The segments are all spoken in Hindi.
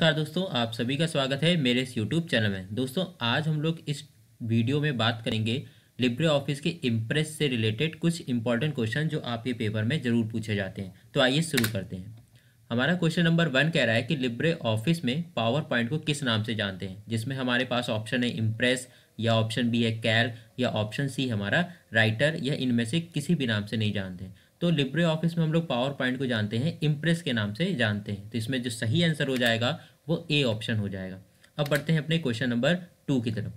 नमस्कार दोस्तों आप सभी का स्वागत है मेरे इस यूट्यूब चैनल में दोस्तों आज हम लोग इस वीडियो में बात करेंगे लिब्रे ऑफिस के इम्प्रेस से रिलेटेड कुछ इंपॉर्टेंट क्वेश्चन जो आपके पेपर में ज़रूर पूछे जाते हैं तो आइए शुरू करते हैं हमारा क्वेश्चन नंबर वन कह रहा है कि लिब्रे ऑफिस में पावर पॉइंट को किस नाम से जानते हैं जिसमें हमारे पास ऑप्शन है इम्प्रेस या ऑप्शन बी है कैल या ऑप्शन सी हमारा राइटर या इनमें से किसी भी नाम से नहीं जानते तो लिब्रे ऑफिस में हम लोग पावर पॉइंट को जानते हैं इम्प्रेस के नाम से जानते हैं तो इसमें जो सही आंसर हो जाएगा वो ए ऑप्शन हो जाएगा अब बढ़ते हैं अपने क्वेश्चन नंबर टू की तरफ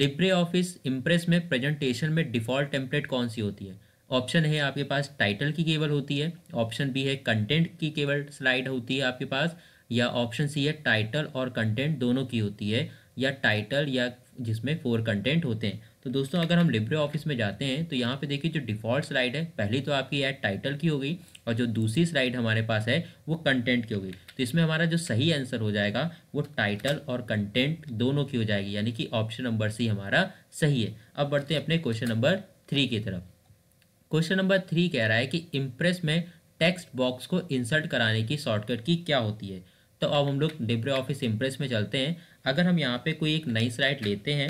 लिब्रे ऑफिस इम्प्रेस में प्रेजेंटेशन में डिफ़ॉल्ट टेम्पलेट कौन सी होती है ऑप्शन है आपके पास टाइटल की केवल होती है ऑप्शन बी है कंटेंट की केबल स्लाइड होती है आपके पास या ऑप्शन सी है टाइटल और कंटेंट दोनों की होती है या टाइटल या जिसमें फोर कंटेंट होते हैं तो दोस्तों अगर हम लिब्रे ऑफिस में जाते हैं तो यहाँ पे देखिए जो डिफ़ॉल्ट स्लाइड है पहली तो आपकी ऐड टाइटल की होगी और जो दूसरी स्लाइड हमारे पास है वो कंटेंट की होगी तो इसमें हमारा जो सही आंसर हो जाएगा वो टाइटल और कंटेंट दोनों की हो जाएगी यानी कि ऑप्शन नंबर सी हमारा सही है अब बढ़ते हैं अपने क्वेश्चन नंबर थ्री की तरफ क्वेश्चन नंबर थ्री कह रहा है कि इम्प्रेस में टेक्स्ट बॉक्स को इंसर्ट कराने की शॉर्टकट की क्या होती है तो अब हम लोग डिब्रे ऑफिस इम्प्रेस में चलते हैं अगर हम यहाँ पे कोई एक नई स्लाइड लेते हैं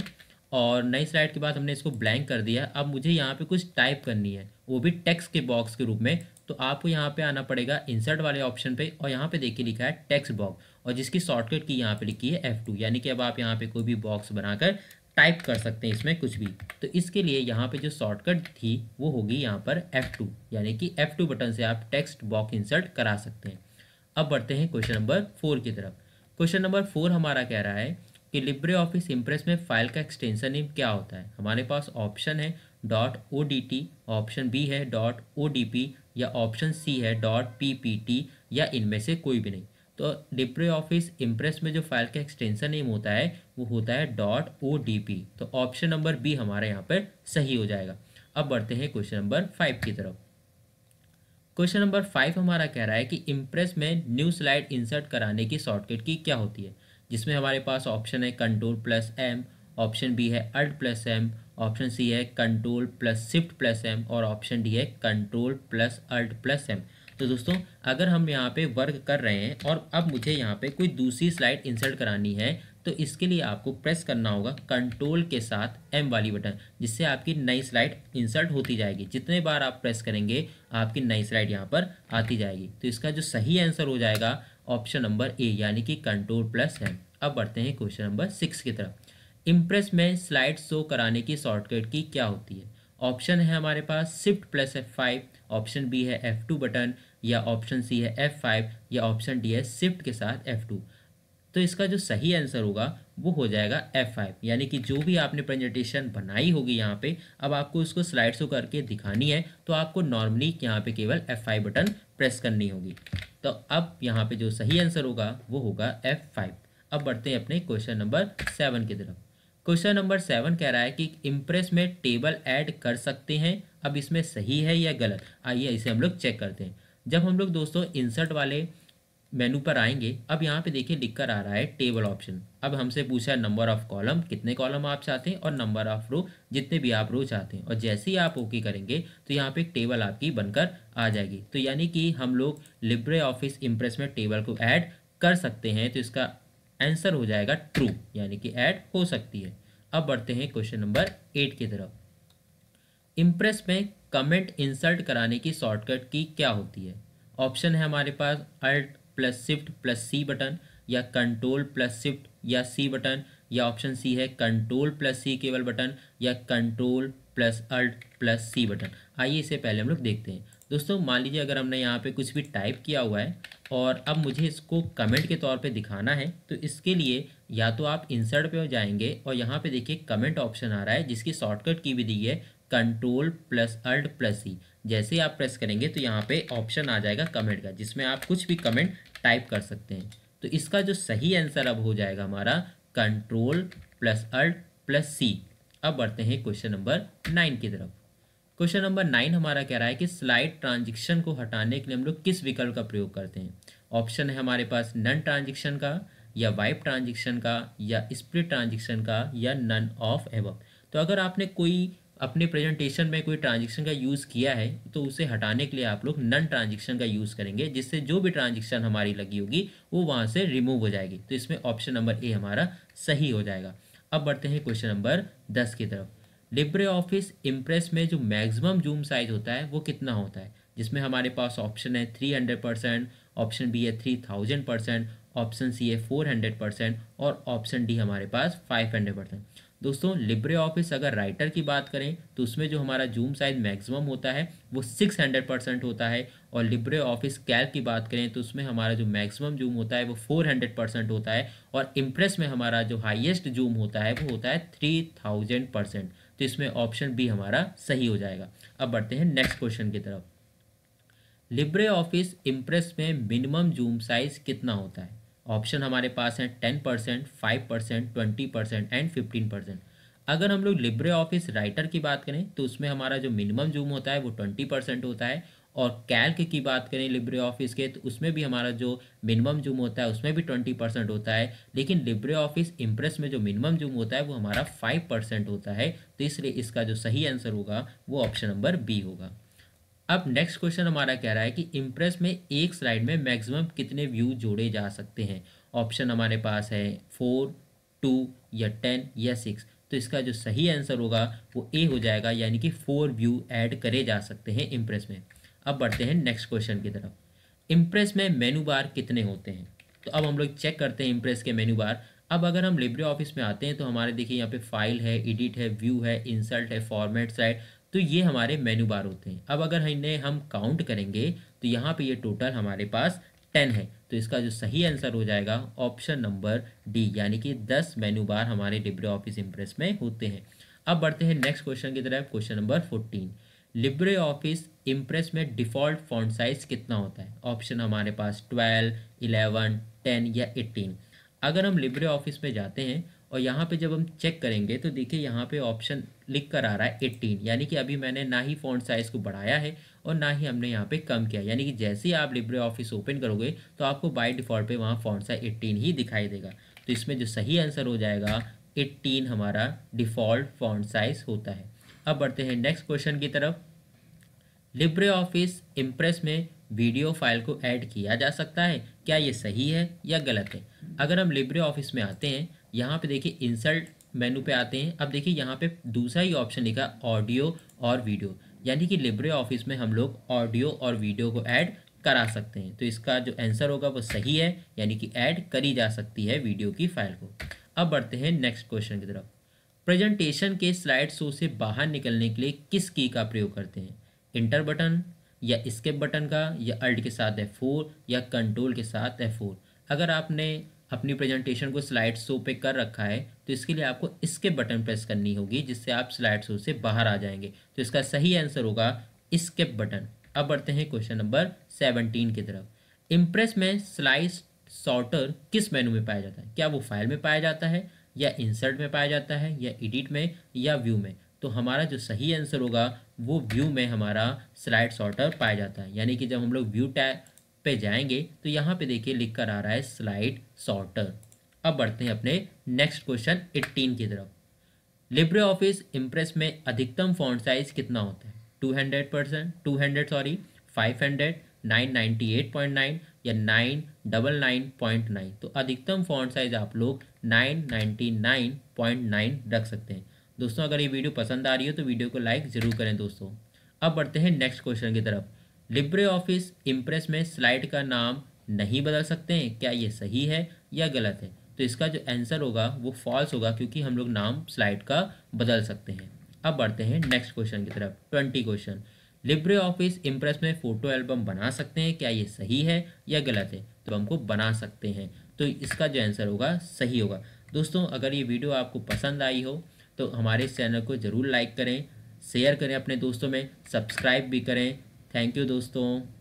और नई स्लाइड के बाद हमने इसको ब्लैंक कर दिया अब मुझे यहाँ पे कुछ टाइप करनी है वो भी टेक्स्ट के बॉक्स के रूप में तो आपको यहाँ पे आना पड़ेगा इंसर्ट वाले ऑप्शन पे और यहाँ पे देखिए लिखा है टेक्स्ट बॉक्स और जिसकी शॉर्टकट की यहाँ पे लिखी है एफ टू यानी कि अब आप यहाँ पे कोई भी बॉक्स बनाकर टाइप कर सकते हैं इसमें कुछ भी तो इसके लिए यहाँ पे जो शॉर्टकट थी वो होगी यहाँ पर टू यानी कि टू बटन से आप टेक्स्ट बॉक्स इंसर्ट करा सकते हैं अब बढ़ते हैं क्वेश्चन नंबर फोर की तरफ क्वेश्चन नंबर फोर हमारा कह रहा है कि लिब्रे ऑफिस इम्प्रेस में फाइल का एक्सटेंशन नेम क्या होता है हमारे पास ऑप्शन है dot O D T option B है डॉट ओ डी पी या ऑप्शन सी है डॉट पी पी टी या इनमें से कोई भी नहीं तो लिब्रे ऑफिस इम्प्रेस में जो फाइल का एक्सटेंशन नेम होता है वो होता है डॉट ओ डी पी तो ऑप्शन नंबर बी हमारे यहाँ पर सही हो जाएगा अब बढ़ते हैं क्वेश्चन नंबर फाइव की तरफ क्वेश्चन नंबर फाइव हमारा कह रहा है कि इम्प्रेस में न्यू स्लाइड इंसर्ट कराने की शॉर्टकट की क्या होती है जिसमें हमारे पास ऑप्शन है control plus M option B है alt plus M option C है control plus shift plus M और ऑप्शन डी है control plus alt plus M तो दोस्तों अगर हम यहाँ पे वर्क कर रहे हैं और अब मुझे यहाँ पे कोई दूसरी स्लाइड इंसर्ट करानी है तो इसके लिए आपको प्रेस करना होगा कंट्रोल के साथ एम वाली बटन जिससे आपकी नई स्लाइड इंसर्ट होती जाएगी जितने बार आप प्रेस करेंगे आपकी नई स्लाइड यहाँ पर आती जाएगी तो इसका जो सही आंसर हो जाएगा ऑप्शन नंबर ए यानी कि कंट्रोल प्लस है अब बढ़ते हैं क्वेश्चन नंबर सिक्स की तरफ इम्प्रेस में स्लाइड शो कराने की शॉर्टकट की क्या होती है ऑप्शन है हमारे पास shift plus F five option B है एफ टू बटन या ऑप्शन सी है एफ फाइव या ऑप्शन डी है शिफ्ट के साथ एफ टू तो इसका जो सही आंसर होगा वो हो जाएगा एफ फाइव यानी कि जो भी आपने प्रेजेंटेशन बनाई होगी यहाँ पे अब आपको उसको स्लाइड शो करके दिखानी है तो आपको नॉर्मली यहाँ पे केवल एफ फाइव बटन प्रेस करनी होगी तो अब यहाँ पे जो सही आंसर होगा वो होगा एफ फाइव अब बढ़ते हैं अपने क्वेश्चन नंबर सेवन की तरफ क्वेश्चन नंबर सेवन कह रहा है कि इम्प्रेस में टेबल ऐड कर सकते हैं अब इसमें सही है या गलत आइए इसे हम लोग चेक करते हैं जब हम लोग दोस्तों इंसर्ट वाले मेनू पर आएंगे अब यहाँ पे देखिए लिख कर आ रहा है टेबल ऑप्शन अब हमसे पूछा है नंबर ऑफ कॉलम कितने कॉलम आप चाहते हैं और नंबर ऑफ रो जितने भी आप रो चाहते हैं और जैसे ही आप ओके करेंगे तो यहाँ पे एक टेबल आपकी बनकर आ जाएगी तो यानी कि हम लोग लिब्रे ऑफिस इम्प्रेस में टेबल को ऐड कर सकते हैं तो इसका आंसर हो जाएगा ट्रू यानी कि ऐड हो सकती है अब बढ़ते हैं क्वेश्चन नंबर एट की तरफ इम्प्रेस में कमेंट इंसर्ट कराने की शॉर्टकट की क्या होती है ऑप्शन है हमारे पास alt plus shift plus C button या कंट्रोल प्लस शिफ्ट या सी बटन या ऑप्शन सी है कंट्रोल प्लस सी केवल बटन या control plus alt plus C button आइए इसे पहले हम लोग देखते हैं दोस्तों मान लीजिए अगर हमने यहाँ पे कुछ भी टाइप किया हुआ है और अब मुझे इसको कमेंट के तौर पे दिखाना है तो इसके लिए या तो आप इंसर्ट पे हो जाएंगे और यहाँ पे देखिए कमेंट ऑप्शन आ रहा है जिसकी शॉर्टकट की भी दी है control plus alt plus E जैसे ही आप प्रेस करेंगे तो यहाँ पे ऑप्शन आ जाएगा कमेंट का जिसमें आप कुछ भी कमेंट टाइप कर सकते हैं तो इसका जो सही आंसर अब हो जाएगा हमारा control plus alt plus C अब बढ़ते हैं क्वेश्चन नंबर नाइन की तरफ क्वेश्चन नंबर नाइन हमारा कह रहा है कि स्लाइड ट्रांजिक्शन को हटाने के लिए हम लोग किस विकल्प का प्रयोग करते हैं ऑप्शन है हमारे पास नन ट्रांजिक्शन का या वाइप ट्रांजिक्शन का या स्प्रिट ट्रांजिक्शन का या नन ऑफ एवब तो अगर आपने कोई अपने प्रेजेंटेशन में कोई ट्रांजेक्शन का यूज़ किया है तो उसे हटाने के लिए आप लोग नन ट्रांजेक्शन का यूज़ करेंगे जिससे जो भी ट्रांजेक्शन हमारी लगी होगी वो वहाँ से रिमूव हो जाएगी तो इसमें ऑप्शन नंबर ए हमारा सही हो जाएगा अब बढ़ते हैं क्वेश्चन नंबर दस की तरफ लिब्रे ऑफिस इम्प्रेस में जो मैक्सिमम जूम साइज होता है वो कितना होता है जिसमें हमारे पास ऑप्शन है three hundred percent option B है three thousand percent option C है फोर हंड्रेड परसेंट और ऑप्शन डी हमारे पास फाइव हंड्रेड परसेंट दोस्तों लिब्रे ऑफिस अगर राइटर की बात करें तो उसमें जो हमारा जूम साइज मैक्सिमम होता है वो 600 परसेंट होता है और लिब्रे ऑफिस कैल की बात करें तो उसमें हमारा जो मैक्सिमम जूम होता है वो 400 परसेंट होता है और इम्प्रेस में हमारा जो हाईएस्ट जूम होता है वो होता है 3000 परसेंट तो इसमें ऑप्शन बी हमारा सही हो जाएगा अब बढ़ते हैं नेक्स्ट क्वेश्चन की तरफ लिब्रे ऑफिस इम्प्रेस में मिनिमम जूम साइज़ कितना होता है ऑप्शन हमारे पास हैं ten percent five percent twenty percent and fifteen percent अगर हम लोग लिब्रे ऑफिस राइटर की बात करें तो उसमें हमारा जो मिनिमम जूम होता है वो ट्वेंटी परसेंट होता है और कैल्क की बात करें लिब्रे ऑफिस के तो उसमें भी हमारा जो मिनिमम जूम होता है उसमें भी ट्वेंटी परसेंट होता है लेकिन लिब्रे ऑफिस इम्प्रेस में जो मिनिमम जूम होता है वो हमारा फाइव परसेंट होता है तो इसलिए इसका जो सही आंसर होगा वो ऑप्शन नंबर बी होगा अब नेक्स्ट क्वेश्चन हमारा कह रहा है कि इम्प्रेस में एक स्लाइड में मैक्सिमम कितने व्यू जोड़े जा सकते हैं ऑप्शन हमारे पास है फोर टू या टेन या सिक्स तो इसका जो सही आंसर होगा वो ए हो जाएगा यानी कि फोर व्यू ऐड करे जा सकते हैं इम्प्रेस में अब बढ़ते हैं नेक्स्ट क्वेश्चन की तरफ इम्प्रेस में मेनू बार कितने होते हैं तो अब हम लोग चेक करते हैं इम्प्रेस के मेनू बार अब अगर हम लिब्रे ऑफिस में आते हैं तो हमारे देखिए यहाँ पे फाइल है एडिट है व्यू है इंसल्ट है फॉर्मेट साइड तो ये हमारे मेनू बार होते हैं अब अगर इन्हें हम काउंट करेंगे तो यहाँ पे ये टोटल हमारे पास टेन है तो इसका जो सही आंसर हो जाएगा ऑप्शन नंबर डी यानी कि दस मेनू बार हमारे लिब्रे ऑफिस इम्प्रेस में होते हैं अब बढ़ते हैं नेक्स्ट क्वेश्चन की तरफ question number fourteen Libre Office Impress में डिफ़ॉल्ट फॉन्ट साइज़ कितना होता है ऑप्शन हमारे पास ट्वेल्व इलेवन टेन या एट्टीन अगर हम लिब्रे ऑफिस में जाते हैं और यहाँ पे जब हम चेक करेंगे तो देखिए यहाँ पे ऑप्शन लिख कर आ रहा है एट्टीन यानी कि अभी मैंने ना ही फ़ॉन्ट साइज़ को बढ़ाया है और ना ही हमने यहाँ पे कम किया यानी कि जैसे ही आप लिब्रे ऑफिस ओपन करोगे तो आपको बाय डिफ़ॉल्ट पे वहाँ फ़ॉन्ट साइज एट्टीन ही दिखाई देगा तो इसमें जो सही आंसर हो जाएगा एट्टीन हमारा डिफ़ॉल्ट फ़ॉन्ट साइज़ होता है अब बढ़ते हैं नेक्स्ट क्वेश्चन की तरफ लिब्रे ऑफिस इम्प्रेस में वीडियो फाइल को ऐड किया जा सकता है क्या ये सही है या गलत है अगर हम लिब्रे ऑफिस में आते हैं यहाँ पे देखिए इंसर्ट मेनू पे आते हैं अब देखिए यहाँ पे दूसरा ही ऑप्शन लिखा ऑडियो और वीडियो यानी कि लिब्रे ऑफिस में हम लोग ऑडियो और वीडियो को ऐड करा सकते हैं तो इसका जो आंसर होगा वो सही है यानी कि ऐड करी जा सकती है वीडियो की फाइल को अब बढ़ते हैं नेक्स्ट क्वेश्चन की तरफ प्रेजेंटेशन के स्लाइड शो से बाहर निकलने के लिए किस की का प्रयोग करते हैं इंटर बटन या स्केप बटन का या अल्ट के साथ एफ फोर या कंट्रोल के साथ एफ फोर अगर आपने अपनी प्रेजेंटेशन को स्लाइड शो पे कर रखा है तो इसके लिए आपको इसके बटन प्रेस करनी होगी जिससे आप स्लाइड शो से बाहर आ जाएंगे तो इसका सही आंसर होगा स्किप बटन अब बढ़ते हैं क्वेश्चन नंबर सेवनटीन की तरफ इम्प्रेस में स्लाइस सॉर्टर किस मेनू में पाया जाता है क्या वो फाइल में पाया जाता है या इंसर्ट में पाया जाता है या एडिट में या व्यू में तो हमारा जो सही आंसर होगा वो व्यू में हमारा स्लाइड सॉर्टर पाया जाता है यानी कि जब हम लोग व्यू टैब पे जाएंगे तो यहाँ पे देखिए लिख कर आ रहा है स्लाइड सॉर्टर अब बढ़ते हैं अपने नेक्स्ट क्वेश्चन एट्टीन की तरफ लिब्रे ऑफिस इम्प्रेस में अधिकतम फॉन्ट साइज कितना होता है two hundred percent two hundred sorry five hundred nine eight point nine या nine nine double point nine तो अधिकतम फॉन्ट साइज आप लोग नाइन नाइन पॉइंट नाइन रख सकते हैं दोस्तों अगर ये वीडियो पसंद आ रही हो तो वीडियो को लाइक ज़रूर करें दोस्तों अब बढ़ते हैं नेक्स्ट क्वेश्चन की तरफ लिब्रे ऑफिस इम्प्रेस में स्लाइड का नाम नहीं बदल सकते हैं क्या ये सही है या गलत है तो इसका जो आंसर होगा वो फॉल्स होगा क्योंकि हम लोग नाम स्लाइड का बदल सकते हैं अब बढ़ते हैं नेक्स्ट क्वेश्चन की तरफ twenty question Libre Office Impress में फ़ोटो एल्बम बना सकते हैं क्या ये सही है या गलत है तो हमको बना सकते हैं तो इसका जो आंसर होगा सही होगा दोस्तों अगर ये वीडियो आपको पसंद आई हो तो हमारे इस चैनल को ज़रूर लाइक करें शेयर करें अपने दोस्तों में सब्सक्राइब भी करें थैंक यू दोस्तों